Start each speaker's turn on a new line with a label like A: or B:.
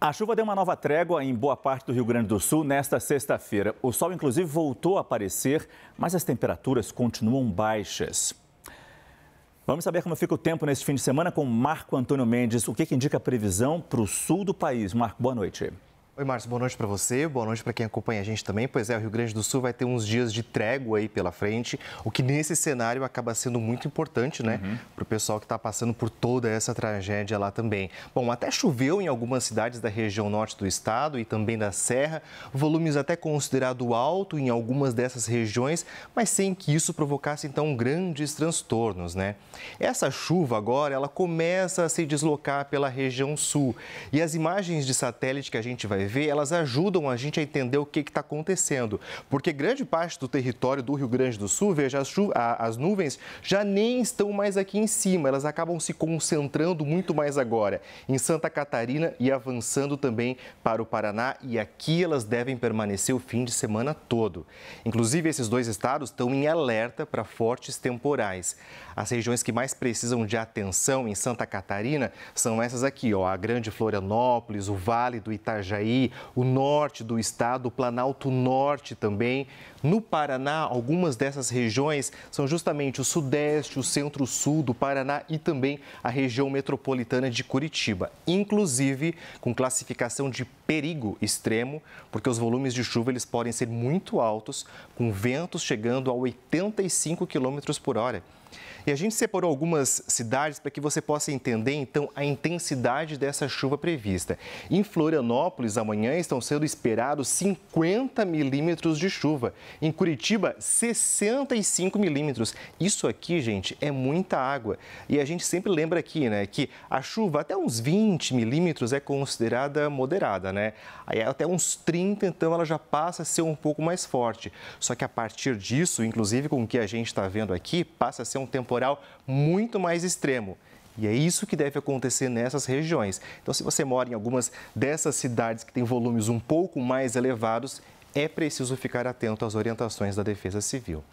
A: A chuva deu uma nova trégua em boa parte do Rio Grande do Sul nesta sexta-feira. O sol, inclusive, voltou a aparecer, mas as temperaturas continuam baixas. Vamos saber como fica o tempo neste fim de semana com Marco Antônio Mendes. O que, que indica a previsão para o sul do país? Marco, boa noite.
B: Oi, Márcio, boa noite para você, boa noite para quem acompanha a gente também. Pois é, o Rio Grande do Sul vai ter uns dias de trégua aí pela frente, o que nesse cenário acaba sendo muito importante, né, uhum. para o pessoal que está passando por toda essa tragédia lá também. Bom, até choveu em algumas cidades da região norte do estado e também da Serra, volumes até considerado alto em algumas dessas regiões, mas sem que isso provocasse então grandes transtornos, né? Essa chuva agora, ela começa a se deslocar pela região sul e as imagens de satélite que a gente vai TV, elas ajudam a gente a entender o que está acontecendo. Porque grande parte do território do Rio Grande do Sul, veja, as, a, as nuvens já nem estão mais aqui em cima, elas acabam se concentrando muito mais agora em Santa Catarina e avançando também para o Paraná. E aqui elas devem permanecer o fim de semana todo. Inclusive, esses dois estados estão em alerta para fortes temporais. As regiões que mais precisam de atenção em Santa Catarina são essas aqui, ó, a Grande Florianópolis, o Vale do Itajaí o norte do estado, o Planalto Norte também. No Paraná, algumas dessas regiões são justamente o sudeste, o centro-sul do Paraná e também a região metropolitana de Curitiba, inclusive com classificação de perigo extremo, porque os volumes de chuva eles podem ser muito altos, com ventos chegando a 85 km por hora. E a gente separou algumas cidades para que você possa entender então a intensidade dessa chuva prevista. Em Florianópolis, manhã estão sendo esperados 50 milímetros de chuva. Em Curitiba, 65 milímetros. Isso aqui, gente, é muita água. E a gente sempre lembra aqui, né, que a chuva até uns 20 milímetros é considerada moderada, né? Aí até uns 30, então ela já passa a ser um pouco mais forte. Só que a partir disso, inclusive com o que a gente está vendo aqui, passa a ser um temporal muito mais extremo. E é isso que deve acontecer nessas regiões. Então, se você mora em algumas dessas cidades que têm volumes um pouco mais elevados, é preciso ficar atento às orientações da Defesa Civil.